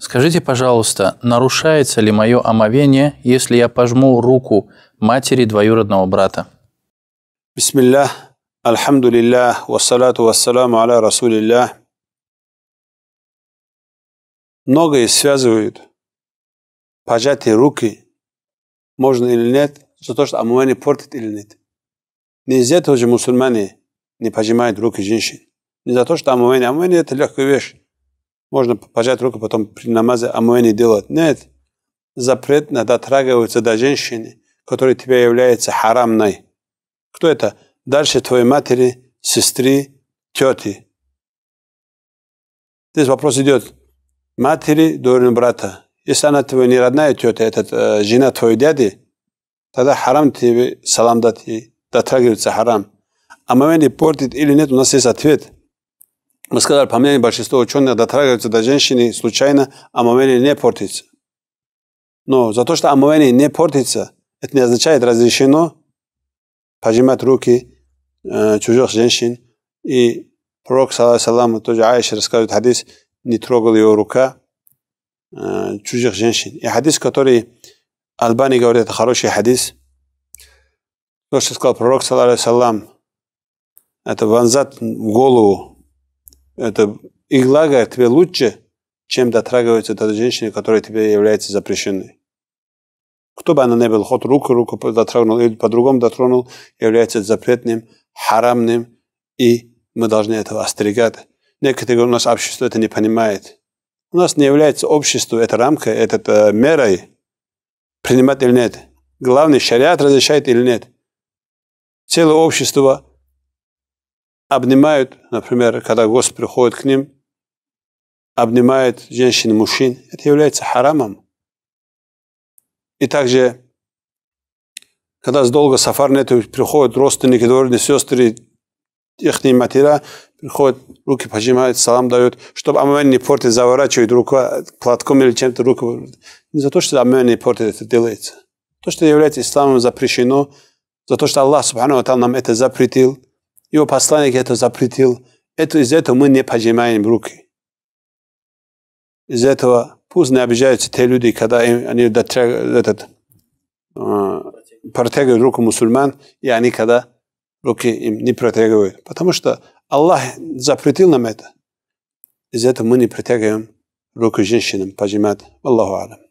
Скажите, пожалуйста, нарушается ли мое омовение, если я пожму руку матери двоюродного брата? Бисмиллах, альхамду лиллях, вассалату вассаламу аля расулиллах. Многое связывают пожатие руки, можно или нет, за то, что омовение портит или нет. Не из мусульмане не пожимают руки женщин. Не за то, что омовение. Омовение – это легкая вещь. Можно пожать руку, потом при намазе амуэни делать. Нет. Запретно дотрагиваются до женщины, которая тебя является харамной. Кто это? Дальше твоей матери, сестры, тети. Здесь вопрос идет. Матери дурин брата. Если она твоя не родная тетя, это э, жена твоего дяди, тогда харам тебе салам дать и дотрагивается харам. А мы не портит или нет, у нас есть ответ – мы сказали, по мнению большинства ученых, дотрагиваются до женщины случайно, а омовение не портится. Но за то, что омовение не портится, это не означает разрешено пожимать руки э, чужих женщин. И пророк, салам, тоже Аиша рассказывает хадис, не трогал его рука э, чужих женщин. И хадис, который Албани говорит, это хороший хадис. То, что сказал пророк, салам, это ванзат в голову это игла, говорит, тебе лучше, чем дотрагивается эта женщина, которая тебе является запрещенной. Кто бы она ни был, хоть руку, руку дотронул или по-другому дотронул, является запретным, харамным, и мы должны этого остерегать. Некоторые у нас общество это не понимает. У нас не является общество, эта рамка, этот э, мерой, принимать или нет. Главный, шариат разрешает или нет. Целое общество обнимают, например, когда гость приходит к ним, обнимает женщин и мужчин. Это является харамом. И также, когда с долго сафар нету, приходят родственники, двоюродные сестры, их матери приходят, руки пожимают, салам дают, чтобы аммен не портит, заворачивает руку э, платком или чем-то руку. Не за то, что аммен не портит, это делается. То, что является исламом, запрещено. За то, что Аллах, Субхану нам это запретил – его посланник это запретил. Это, из этого мы не пожимаем руки. Из этого пусть не обижаются те люди, когда им, они этот, э, протягивают руку мусульман, и они когда руки им не протягивают. Потому что Аллах запретил нам это. Из этого мы не протягиваем руку женщинам пожимать. Аллаху Алам.